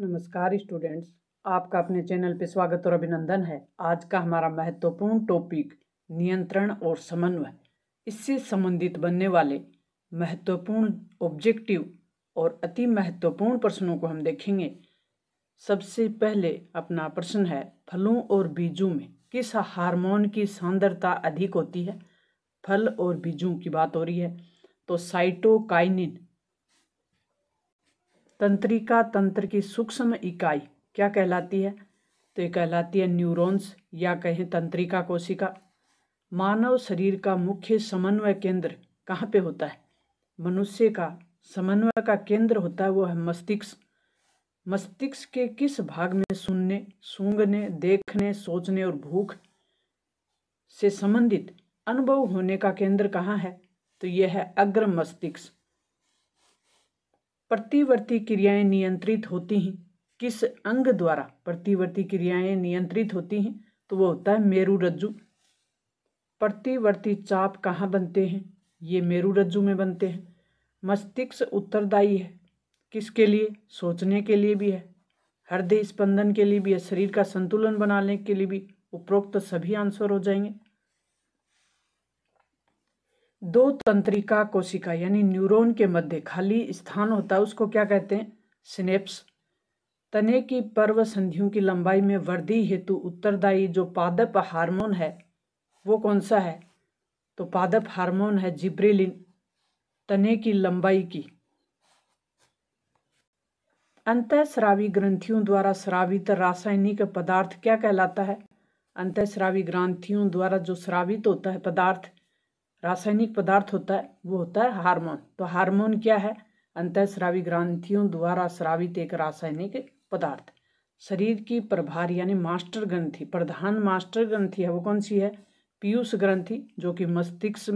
नमस्कार स्टूडेंट्स आपका अपने चैनल पर स्वागत और अभिनंदन है आज का हमारा महत्वपूर्ण टॉपिक नियंत्रण और समन्वय इससे संबंधित बनने वाले महत्वपूर्ण ऑब्जेक्टिव और अति महत्वपूर्ण प्रश्नों को हम देखेंगे सबसे पहले अपना प्रश्न है फलों और बीजों में किस हार्मोन की सांद्रता अधिक होती है फल और बीजों की बात हो रही है तो साइटोकाइनिन तंत्रिका तंत्र की सूक्ष्म इकाई क्या कहलाती है तो ये कहलाती है न्यूरॉन्स या कहें तंत्रिका कोशिका मानव शरीर का मुख्य समन्वय केंद्र कहाँ पे होता है मनुष्य का समन्वय का केंद्र होता है वो है मस्तिष्क मस्तिष्क के किस भाग में सुनने सूंघने देखने सोचने और भूख से संबंधित अनुभव होने का केंद्र कहाँ है तो यह है अग्र मस्तिष्क प्रतिवर्ती क्रियाएं नियंत्रित होती हैं किस अंग द्वारा प्रतिवर्ती क्रियाएं नियंत्रित होती हैं तो वो होता है मेरु रज्जु प्रतिवर्ती चाप कहाँ बनते हैं ये मेरु रज्जु में बनते हैं मस्तिष्क उत्तरदायी है किसके लिए सोचने के लिए भी है हृदय स्पंदन के लिए भी है शरीर का संतुलन बनाने के लिए भी उपरोक्त सभी आंसर हो जाएंगे दो तंत्रिका कोशिका यानी न्यूरॉन के मध्य खाली स्थान होता है उसको क्या कहते हैं सिनेप्स तने की पर्व संधियों की लंबाई में वृद्धि हेतु उत्तरदायी जो पादप हार्मोन है वो कौन सा है तो पादप हार्मोन है जिब्रेलिन तने की लंबाई की अंत श्रावी ग्रंथियों द्वारा श्रावित रासायनिक पदार्थ क्या कहलाता है अंत श्रावी ग्रंथियों द्वारा जो श्रावित होता है पदार्थ रासायनिक पदार्थ होता है वो होता है हार्मोन तो हार्मोन क्या है अंतःस्रावी ग्रंथियों द्वारा स्रावित एक रासायनिक पदार्थ शरीर की प्रभार यानी मास्टर ग्रंथि प्रधान मास्टर ग्रंथि है वो कौन सी है पीयूष ग्रंथि जो कि मस्तिष्क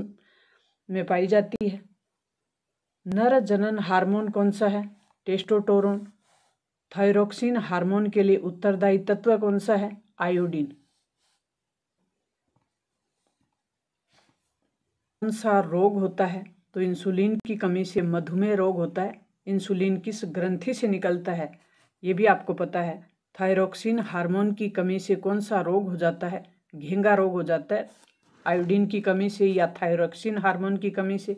में पाई जाती है नर जनन हार्मोन कौन सा है टेस्टोटोरोन थायरोक्सिन हार्मोन के लिए उत्तरदायी तत्व कौन सा है आयोडीन कौन सा रोग होता है तो इंसुलिन की कमी से मधुमेह रोग होता है इंसुलिन किस ग्रंथि से निकलता है ये भी आपको पता है थायरोक्सिन हार्मोन की कमी से कौन सा रोग हो जाता है घेंगा रोग हो जाता है आयोडीन की कमी से या थायरोक्सिन हार्मोन की कमी से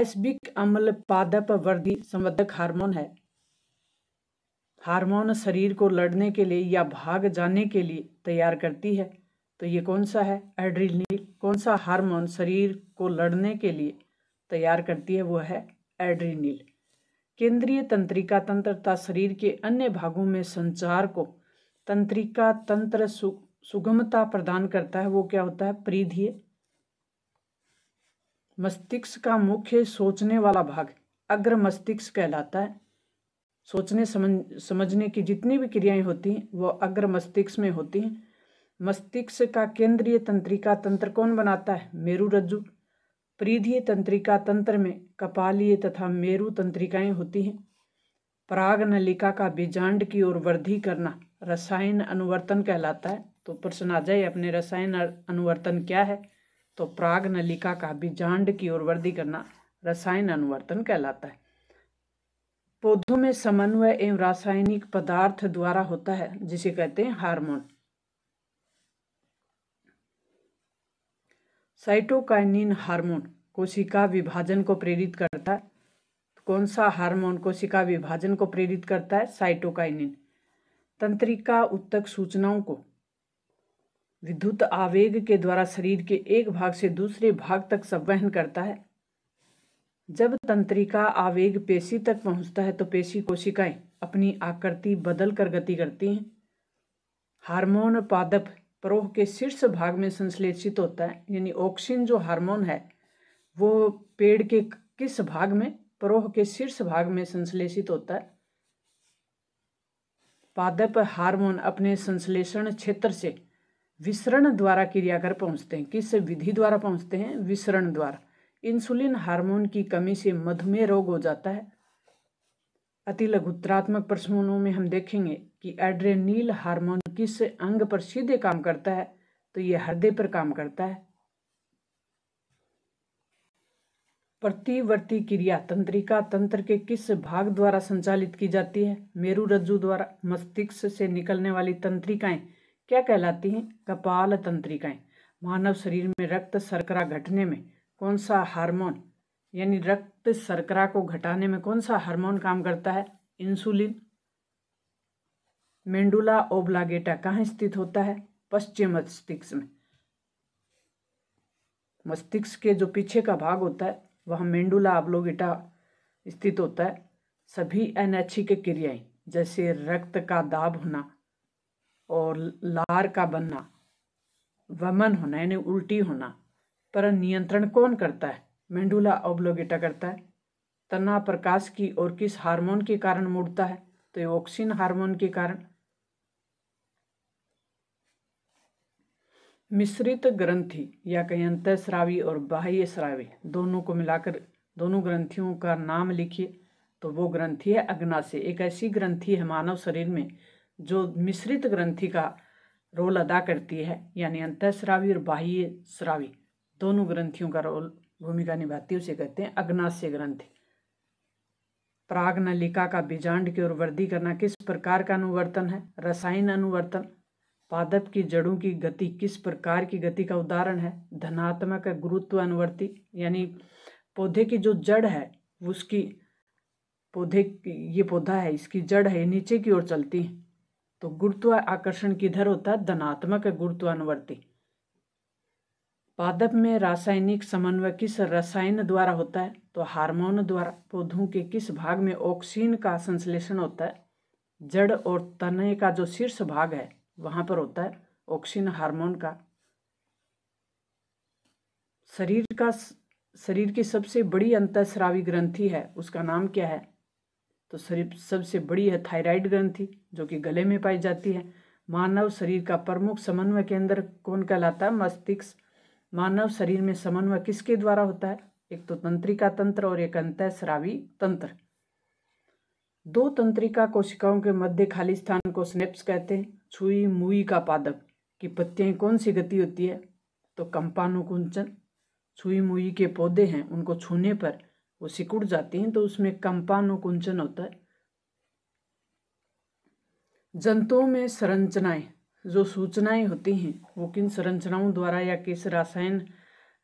एसबिक अम्ल पादप वर्दी संवर्धक हार्मोन है हार्मोन शरीर को लड़ने के लिए या भाग जाने के लिए तैयार करती है तो ये कौन सा है एड्रीनिल कौन सा हार्मोन शरीर को लड़ने के लिए तैयार करती है वो है एड्रीनिल केंद्रीय तंत्रिका तंत्र तथा शरीर के अन्य भागों में संचार को तंत्रिका तंत्र सु, सुगमता प्रदान करता है वो क्या होता है परिधीय मस्तिष्क का मुख्य सोचने वाला भाग अग्र मस्तिष्क कहलाता है सोचने समझ समझने की जितनी भी क्रियाएं होती हैं वो अग्र मस्तिष्क में होती हैं मस्तिष्क का केंद्रीय तंत्रिका तंत्र कौन बनाता है मेरु रज्जु परिधीय तंत्रिका तंत्र में कपालीय तथा मेरु तंत्रिकाएं होती हैं पराग नलिका का बीजांड की ओर वृद्धि करना रसायन अनुवर्तन कहलाता है तो प्रश्न आ जाए अपने रसायन अनुवर्तन क्या है तो प्राग नलिका का बीजांड की ओर वृद्धि करना रसायन अनुवर्तन कहलाता है पौधों में समन्वय एवं रासायनिक पदार्थ द्वारा होता है जिसे कहते हैं हार्मोन साइटोकाइनिन हार्मोन कोशिका विभाजन को प्रेरित करता है तो कौन सा हार्मोन कोशिका विभाजन को प्रेरित करता है साइटोकाइनिन तंत्रिका उत्तक सूचनाओं को विद्युत आवेग के द्वारा शरीर के एक भाग से दूसरे भाग तक संवहन करता है जब तंत्रिका आवेग पेशी तक पहुंचता है तो पेशी कोशिकाएं अपनी आकृति बदल कर गति करती हैं हार्मोन पादप परोह के शीर्ष भाग में संश्लेषित होता है यानी ऑक्सीन जो हार्मोन है वो पेड़ के किस भाग में परोह के शीर्ष भाग में संश्लेषित होता है पादप हार्मोन अपने संश्लेषण क्षेत्र से विसरण द्वारा क्रिया कर पहुँचते हैं किस विधि द्वारा पहुँचते हैं विसरण द्वारा इंसुलिन हार्मोन की कमी से मधुमेह रोग हो जाता है अति लघुत्रात्मक प्रश्नों में हम देखेंगे कि एड्रेनील हार्मोन किस अंग पर सीधे काम करता है तो यह हृदय पर काम करता है प्रतिवर्ती क्रिया तंत्रिका तंत्र के किस भाग द्वारा संचालित की जाती है मेरु रज्जु द्वारा मस्तिष्क से निकलने वाली तंत्रिकाएं क्या कहलाती हैं कपाल तंत्रिकाएं मानव शरीर में रक्त शर्करा घटने में कौन सा हार्मोन यानी रक्त शर्करा को घटाने में कौन सा हार्मोन काम करता है इंसुलिन मेंडुला ओब्लागेटा कहाँ स्थित होता है पश्चिम मस्तिष्क में मस्तिष्क के जो पीछे का भाग होता है वह मेंडुला ओब्लागेटा स्थित होता है सभी एनएचई के क्रियाएं जैसे रक्त का दाब होना और लार का बनना वमन होना यानी उल्टी होना पर नियंत्रण कौन करता है मेंडुला ओब्लोगेटा करता है तना प्रकाश की और किस हार्मोन के कारण मुड़ता है तो ऑक्सीन हार्मोन के कारण मिश्रित ग्रंथि या कहीं अंत श्रावी और बाह्य श्रावी दोनों को मिलाकर दोनों ग्रंथियों का नाम लिखिए तो वो ग्रंथि है अग्नाशय एक ऐसी ग्रंथि है मानव शरीर में जो मिश्रित ग्रंथि का रोल अदा करती है यानी अंतर श्रावी और बाह्य श्रावी दोनों ग्रंथियों का रोल भूमिका निभाती है उसे कहते हैं अग्नाशय ग्रंथि प्राग नलिका का बीजांड की ओर वृद्धि करना किस प्रकार का अनुवर्तन है रसायन अनुवर्तन पादप की जड़ों की गति किस प्रकार की गति का उदाहरण है धनात्मक गुरुत्व अनुवर्ती यानी पौधे की जो जड़ है उसकी पौधे ये पौधा है इसकी जड़ है ये नीचे की ओर चलती है तो गुरुत्व आकर्षण किधर होता है धनात्मक गुरुत्व अनुवर्ती पादप में रासायनिक समन्वय किस रसायन द्वारा होता है तो हार्मोन द्वारा पौधों के किस भाग में ऑक्सीन का संश्लेषण होता है जड़ और तने का जो शीर्ष भाग है वहाँ पर होता है ऑक्सीजन हार्मोन का शरीर का शरीर की सबसे बड़ी अंतस्रावी ग्रंथि है उसका नाम क्या है तो शरीर सबसे बड़ी है थायराइड ग्रंथि जो कि गले में पाई जाती है मानव शरीर का प्रमुख समन्वय केंद्र कौन कहलाता है मस्तिष्क मानव शरीर में समन्वय किसके द्वारा होता है एक तो तंत्रिका तंत्र और एक अंतस्रावी तंत्र दो तंत्रिका कोशिकाओं के मध्य खाली स्थान को स्नेप्स कहते हैं छुई मुई का पादक की पत्तियाँ कौन सी गति होती है तो कंपानुकुंचन छुई मुई के पौधे हैं उनको छूने पर वो सिकुड़ जाती हैं तो उसमें कंपानुकुंचन होता है जंतुओं में संरचनाएं जो सूचनाएं होती हैं वो किन संरचनाओं द्वारा या किस रसायन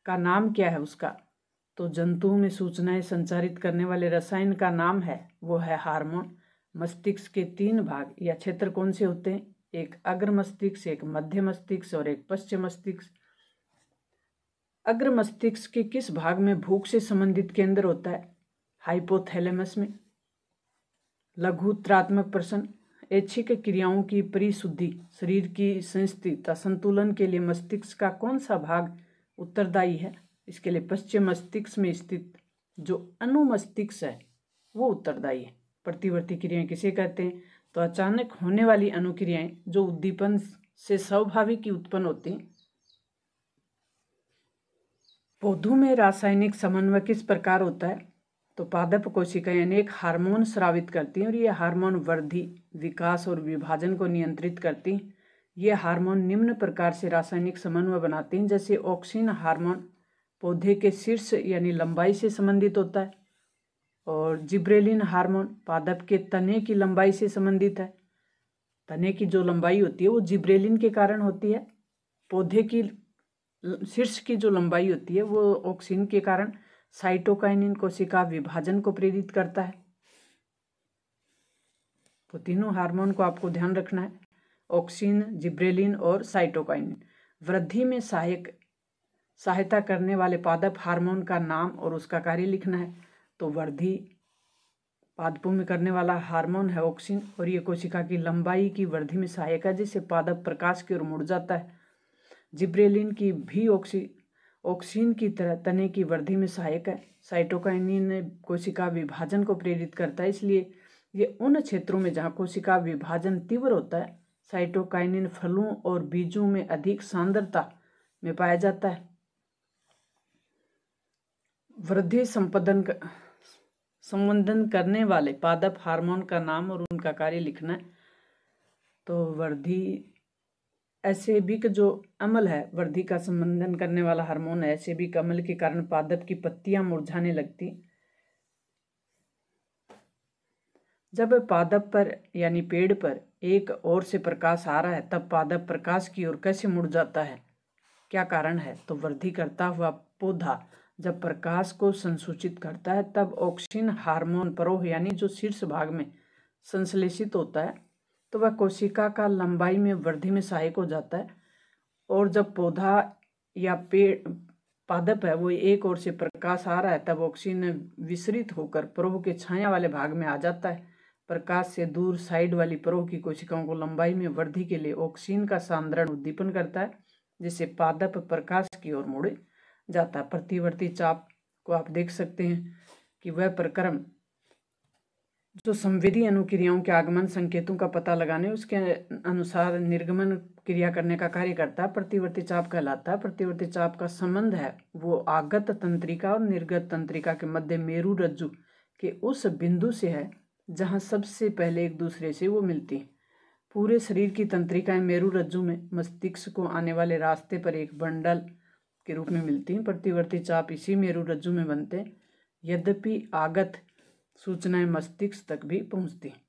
का नाम क्या है उसका तो जंतुओं में सूचनाएं संचारित करने वाले रसायन का नाम है वो है हार्मोन मस्तिष्क के तीन भाग या क्षेत्र कौन से होते हैं एक अग्र मस्तिष्क एक मध्य मस्तिष्क और एक पश्चिम मस्तिष्क अग्र मस्तिष्क के किस भाग में भूख से संबंधित केंद्र होता है हाइपोथैलेमस में लघुत्रात्मक प्रश्न ऐच्छिक क्रियाओं की परिशुद्धि शरीर की संस्थित संतुलन के लिए मस्तिष्क का कौन सा भाग उत्तरदायी है इसके लिए पश्चिम मस्तिष्क में स्थित जो अनुमस्तिष्क है वो उत्तरदायी है प्रतिवर्ती क्रियाएं किसे कहते हैं तो अचानक होने वाली अनुक्रियाएं जो उद्दीपन से स्वाभाविक ही उत्पन्न होती हैं पौधों में रासायनिक समन्वय किस प्रकार होता है तो पादप कोशिकाएं अनेक हार्मोन स्रावित करती हैं और ये हार्मोन वृद्धि विकास और विभाजन को नियंत्रित करती हैं ये हार्मोन निम्न प्रकार से रासायनिक समन्वय बनाते हैं जैसे ऑक्सीन हार्मोन पौधे के शीर्ष यानी लंबाई से संबंधित होता है और जिब्रेलिन हार्मोन पादप के तने की लंबाई से संबंधित है तने की जो लंबाई होती है वो जिब्रेलिन के कारण होती है पौधे की शीर्ष की जो लंबाई होती है वो ऑक्सीजन के कारण साइटोकाइनिन कोशिका विभाजन को प्रेरित करता है तो तीनों हार्मोन को आपको ध्यान रखना है ऑक्सीन जिब्रेलिन और साइटोकाइनिन वृद्धि में सहायक सहायता करने वाले पादप हार्मोन का नाम और उसका कार्य लिखना है तो वृद्धि पादपों में करने वाला हार्मोन है ऑक्सीन और ये कोशिका की लंबाई की वृद्धि में सहायक है जिससे पादप प्रकाश की ओर मुड़ जाता है जिब्रेलिन की भी ऑक्सी ऑक्सीन की तरह तने की वृद्धि में सहायक है साइटोकाइनिन कोशिका विभाजन को प्रेरित करता है इसलिए ये उन क्षेत्रों में जहाँ कोशिका विभाजन तीव्र होता है साइटोकाइनिन फलों और बीजों में अधिक सांद्रता में पाया जाता है वृद्धि संपादन संबंधन करने वाले पादप हार्मोन का नाम और उनका कार्य लिखना है तो भी का जो अमल है वर्धी का संबंधन करने वाला हार्मोन है ऐसे भी कमल के कारण पादप की पत्तियां मुरझाने लगती जब पादप पर यानी पेड़ पर एक ओर से प्रकाश आ रहा है तब पादप प्रकाश की ओर कैसे मुड़ जाता है क्या कारण है तो वृद्धि करता हुआ पौधा जब प्रकाश को संसूचित करता है तब ऑक्सीन हार्मोन परोह यानी जो शीर्ष भाग में संश्लेषित होता है तो वह कोशिका का लंबाई में वृद्धि में सहायक हो जाता है और जब पौधा या पेड़ पादप है वो एक ओर से प्रकाश आ रहा है तब ऑक्सीजन विसरित होकर परोह के छाया वाले भाग में आ जाता है प्रकाश से दूर साइड वाली परोह की कोशिकाओं को लंबाई में वृद्धि के लिए ऑक्सीजन का सांद्रण उद्दीपन करता है जिससे पादप प्रकाश की ओर मुड़े जाता है प्रतिवर्ती चाप को आप देख सकते हैं कि वह प्रक्रम जो संवेदी अनुक्रियाओं के आगमन संकेतों का पता लगाने उसके अनुसार निर्गमन क्रिया करने का कार्य करता है प्रतिवर्ती चाप कहलाता है प्रतिवर्ती चाप का संबंध है वो आगत तंत्रिका और निर्गत तंत्रिका के मध्य मेरु रज्जु के उस बिंदु से है जहाँ सबसे पहले एक दूसरे से वो मिलती हैं पूरे शरीर की तंत्रिकाएं मेरु रज्जु में मस्तिष्क को आने वाले रास्ते पर एक बंडल के रूप में हम्म। मिलती हैं प्रतिवर्ती चाप इसी मेरु रज्जु में बनते हैं यद्यपि आगत सूचनाएं मस्तिष्क तक भी पहुंचती हैं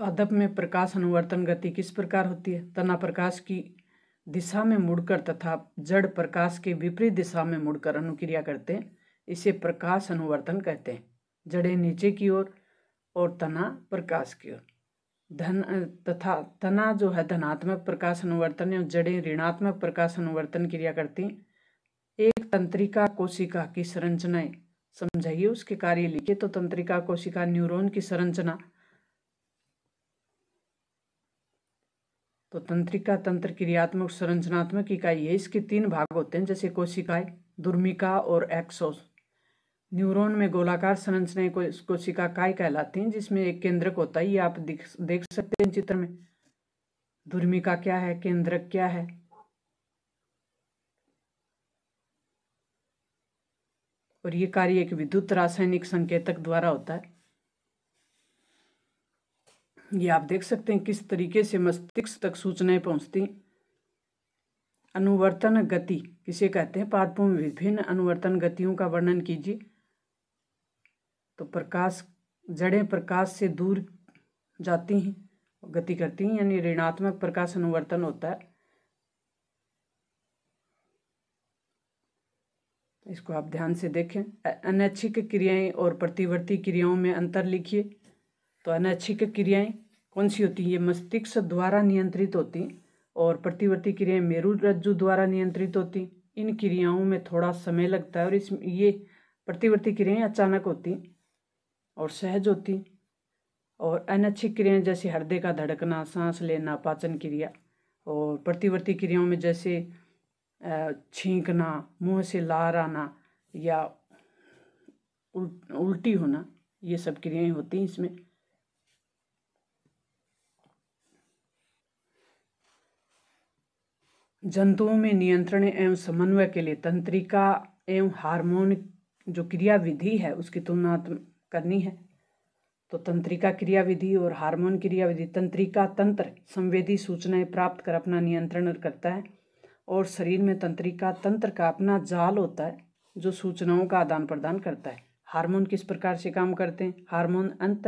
पादप में प्रकाश अनुवर्तन गति किस प्रकार होती है तना प्रकाश की दिशा में मुड़कर तथा जड़ प्रकाश के विपरीत दिशा में मुड़कर अनुक्रिया करते हैं इसे प्रकाश अनुवर्तन कहते हैं जड़ें नीचे की ओर और, और तना प्रकाश की ओर धन तथा तना जो है धनात्मक प्रकाश अनुवर्तन एवं जड़ें ऋणात्मक प्रकाश अनुवर्तन क्रिया करती एक तंत्रिका कोशिका की संरचनाएं समझाइए उसके कार्य लिखे तो तंत्रिका कोशिका न्यूरॉन की संरचना तो तंत्रिका तंत्र क्रियात्मक संरचनात्मक इकाई है इसके तीन भाग होते हैं जैसे कोशिकाएं दुर्मिका और एक्सोस न्यूरॉन में गोलाकार संरचनाएं को कोशिका काय कहलाती हैं जिसमें एक केंद्रक होता है ये आप देख सकते हैं चित्र में दुर्मिका क्या है केंद्रक क्या है और ये कार्य एक विद्युत रासायनिक संकेतक द्वारा होता है ये आप देख सकते हैं किस तरीके से मस्तिष्क तक सूचनाएं पहुंचती अनुवर्तन गति किसे कहते हैं पादपों में विभिन्न अनुवर्तन गतियों का वर्णन कीजिए तो प्रकाश जड़ें प्रकाश से दूर जाती हैं गति करती हैं यानी ऋणात्मक प्रकाश अनुवर्तन होता है इसको आप ध्यान से देखें अनैच्छिक क्रियाएं और प्रतिवर्ती क्रियाओं में अंतर लिखिए तो अनैच्छिक क्रियाएं कौन सी होती हैं ये मस्तिष्क द्वारा नियंत्रित होती हैं और प्रतिवर्ती क्रियाएं मेरु रज्जु द्वारा नियंत्रित होती इन क्रियाओं में थोड़ा समय लगता है और इस ये प्रतिवर्ती क्रियाएं अचानक होती हैं और सहज होती और अनच्छी क्रियाएं जैसे हृदय का धड़कना सांस लेना पाचन क्रिया और प्रतिवर्ती क्रियाओं में जैसे छींकना मुंह से लार आना या उल्टी होना ये सब क्रियाएं होती हैं इसमें जंतुओं में नियंत्रण एवं समन्वय के लिए तंत्रिका एवं हार्मोन जो क्रिया विधि है उसकी तुलनात्मक करनी है तो तंत्रिका क्रियाविधि और हार्मोन क्रियाविधि तंत्रिका तंत्र संवेदी सूचनाएं प्राप्त कर अपना नियंत्रण करता है और शरीर में तंत्रिका तंत्र का अपना जाल होता है जो सूचनाओं का आदान प्रदान करता है हार्मोन किस प्रकार से काम करते हैं हार्मोन अंत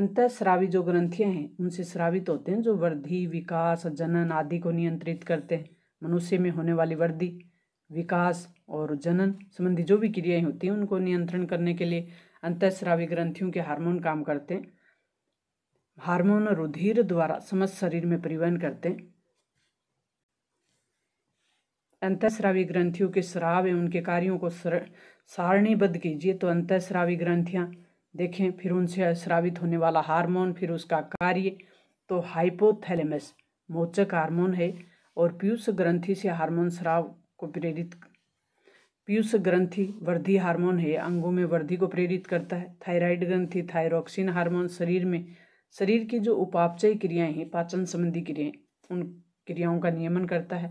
अंत श्रावी जो ग्रंथियाँ हैं उनसे श्रावित होते हैं जो वृद्धि विकास जनन आदि को नियंत्रित करते हैं मनुष्य में होने वाली वृद्धि विकास और जनन संबंधी जो भी क्रियाएं होती हैं उनको नियंत्रण करने के लिए अंतस्रावी ग्रंथियों के हार्मोन काम करते हैं हार्मोन रुधिर द्वारा समस्त शरीर में परिवहन करते हैं अंतस्रावी ग्रंथियों के श्राव एवं उनके कार्यों को सारणीबद्ध कीजिए तो अंतस्रावी ग्रंथियां देखें फिर उनसे स्रावित होने वाला हार्मोन फिर उसका कार्य तो हाइपोथैलेमस मोचक हार्मोन है और पीयूष ग्रंथि से हार्मोन स्राव को प्रेरित पीयूष ग्रंथि वृद्धि हार्मोन है अंगों में वृद्धि को प्रेरित करता है थायराइड ग्रंथि थायरोक्सिन हार्मोन शरीर में शरीर की जो उपापचय क्रियाएं हैं पाचन संबंधी क्रियाएं उन क्रियाओं का नियमन करता है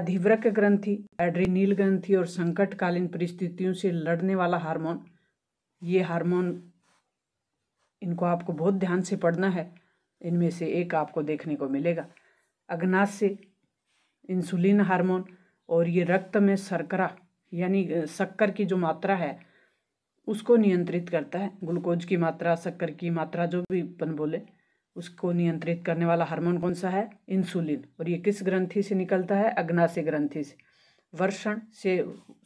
अधिवृक ग्रंथि एड्रीनील ग्रंथि और संकटकालीन परिस्थितियों से लड़ने वाला हार्मोन ये हार्मोन इनको आपको बहुत ध्यान से पढ़ना है इनमें से एक आपको देखने को मिलेगा अग्नाश से इंसुलिन हार्मोन और ये रक्त में शर्करा यानी शक्कर की जो मात्रा है उसको नियंत्रित करता है ग्लूकोज की मात्रा शक्कर की मात्रा जो भी अपन बोले उसको नियंत्रित करने वाला हार्मोन कौन सा है इंसुलिन और ये किस ग्रंथि से निकलता है अग्नाशय ग्रंथि से वर्षण से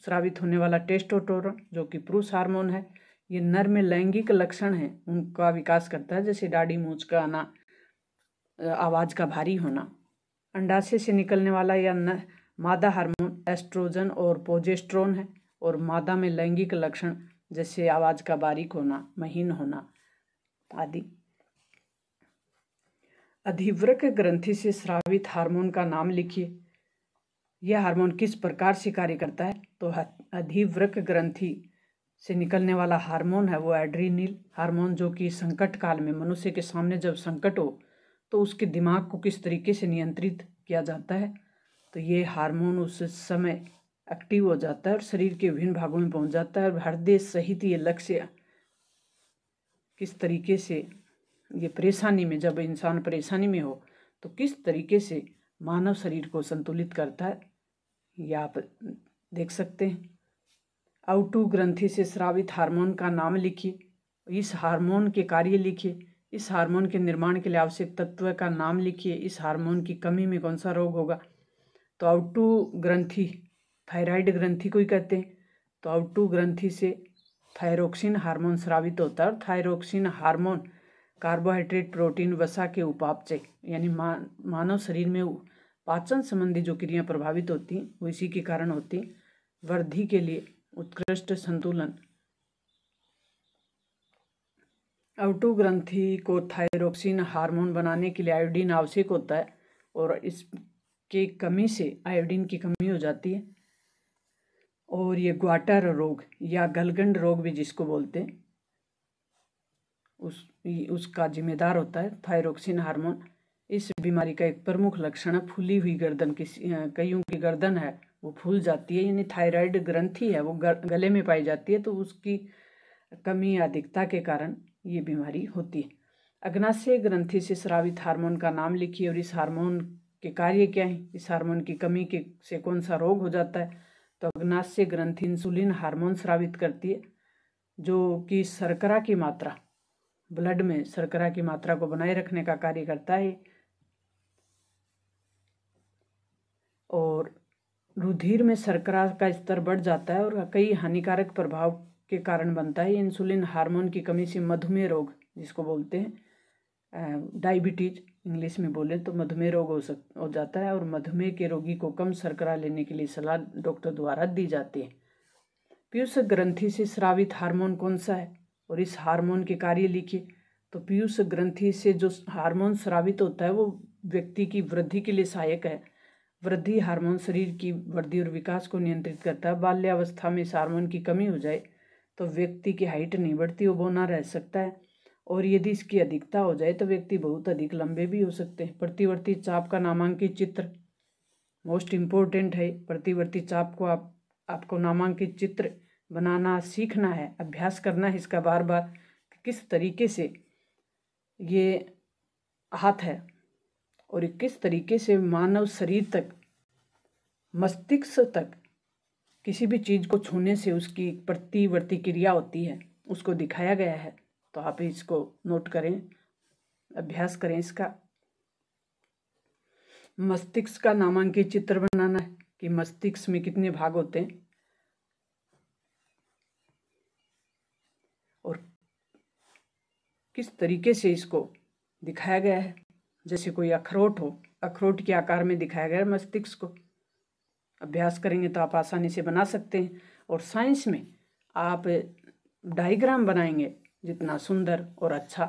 स्रावित होने वाला टेस्टोटोरन जो कि पुरुष हार्मोन है ये नर में लैंगिक लक्षण है उनका विकास करता है जैसे डाढ़ी मूछ का आना आवाज़ का भारी होना अंडाशय से निकलने वाला या न मादा हार्मोन एस्ट्रोजन और पोजेस्ट्रोन है और मादा में लैंगिक लक्षण जैसे आवाज़ का बारीक होना महीन होना आदि अधिवृक ग्रंथि से श्रावित हार्मोन का नाम लिखिए यह हार्मोन किस प्रकार से कार्य करता है तो अधिवृक ग्रंथि से निकलने वाला हार्मोन है वो एड्रीनिल हार्मोन जो कि संकट काल में मनुष्य के सामने जब संकट हो तो उसके दिमाग को किस तरीके से नियंत्रित किया जाता है तो ये हार्मोन उस समय एक्टिव हो जाता है और शरीर के विभिन्न भागों में पहुंच जाता है और हृदय सहित ये लक्ष्य किस तरीके से ये परेशानी में जब इंसान परेशानी में हो तो किस तरीके से मानव शरीर को संतुलित करता है ये आप देख सकते हैं आउटू ग्रंथि से श्रावित हार्मोन का नाम लिखिए इस हार्मोन के कार्य लिखिए इस हार्मोन के निर्माण के लिए आवश्यक तत्व का नाम लिखिए इस हार्मोन की कमी में कौन सा रोग होगा तो आउटू ग्रंथि थायराइड ग्रंथि को ही कहते हैं तो आउटू ग्रंथि से थायरोक्सिन हार्मोन स्रावित होता है और थायरोक्सिन हार्मोन कार्बोहाइड्रेट प्रोटीन वसा के उपापचय यानी मा, मानव शरीर में पाचन संबंधी जो क्रियाएं प्रभावित होती हैं वो इसी के कारण होती वृद्धि के लिए उत्कृष्ट संतुलन अवटू ग्रंथि को थायरोक्सिन हार्मोन बनाने के लिए आयोडीन आवश्यक होता है और इस के कमी से आयोडीन की कमी हो जाती है और ये ग्वाटर रोग या गलगंड रोग भी जिसको बोलते हैं उस उसका जिम्मेदार होता है थायरोक्सिन हार्मोन इस बीमारी का एक प्रमुख लक्षण है फूली हुई गर्दन किसी कईयों की गर्दन है वो फूल जाती है यानी थायराइड ग्रंथि है वो गले में पाई जाती है तो उसकी कमी या अधिकता के कारण ये बीमारी होती है अग्नाशय ग्रंथि से स्रावित हार्मोन का नाम लिखिए और इस हार्मोन के कार्य क्या है इस हार्मोन की कमी के से कौन सा रोग हो जाता है तो अग्नाशय ग्रंथि इंसुलिन हार्मोन स्रावित करती है जो कि शर्करा की मात्रा ब्लड में शर्करा की मात्रा को बनाए रखने का कार्य करता है और रुधिर में शर्करा का स्तर बढ़ जाता है और कई हानिकारक प्रभाव के कारण बनता है इंसुलिन हार्मोन की कमी से मधुमेह रोग जिसको बोलते हैं डायबिटीज इंग्लिश में बोले तो मधुमेह रोग हो सक हो जाता है और मधुमेह के रोगी को कम शर्करा लेने के लिए सलाह डॉक्टर द्वारा दी जाती है पीयूष ग्रंथि से स्रावित हार्मोन कौन सा है और इस हार्मोन के कार्य लिखिए तो पीयूष ग्रंथि से जो हार्मोन स्रावित होता है वो व्यक्ति की वृद्धि के लिए सहायक है वृद्धि हार्मोन शरीर की वृद्धि और विकास को नियंत्रित करता है बाल्यावस्था में इस हार्मोन की कमी हो जाए तो व्यक्ति की हाइट नहीं बढ़ती वो बोना रह सकता है और यदि इसकी अधिकता हो जाए तो व्यक्ति बहुत अधिक लंबे भी हो सकते हैं प्रतिवर्ती चाप का नामांकित चित्र मोस्ट इम्पोर्टेंट है प्रतिवर्ती चाप को आप आपको नामांकित चित्र बनाना सीखना है अभ्यास करना है इसका बार बार किस तरीके से ये हाथ है और किस तरीके से मानव शरीर तक मस्तिष्क तक किसी भी चीज़ को छूने से उसकी प्रतिवर्ती क्रिया होती है उसको दिखाया गया है तो आप इसको नोट करें अभ्यास करें इसका मस्तिष्क का नामांकित चित्र बनाना है कि मस्तिष्क में कितने भाग होते हैं और किस तरीके से इसको दिखाया गया है जैसे कोई अखरोट हो अखरोट के आकार में दिखाया गया है मस्तिष्क को अभ्यास करेंगे तो आप आसानी से बना सकते हैं और साइंस में आप डायग्राम बनाएंगे जितना सुंदर और अच्छा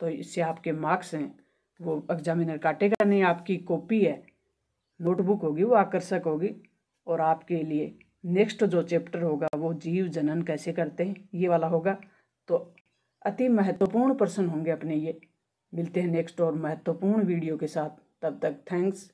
तो इससे आपके मार्क्स हैं वो एग्जामिनर काटेगा नहीं आपकी कॉपी है नोटबुक होगी वो आकर्षक होगी और आपके लिए नेक्स्ट जो चैप्टर होगा वो जीव जनन कैसे करते हैं ये वाला होगा तो अति महत्वपूर्ण प्रश्न होंगे अपने ये मिलते हैं नेक्स्ट और महत्वपूर्ण वीडियो के साथ तब तक थैंक्स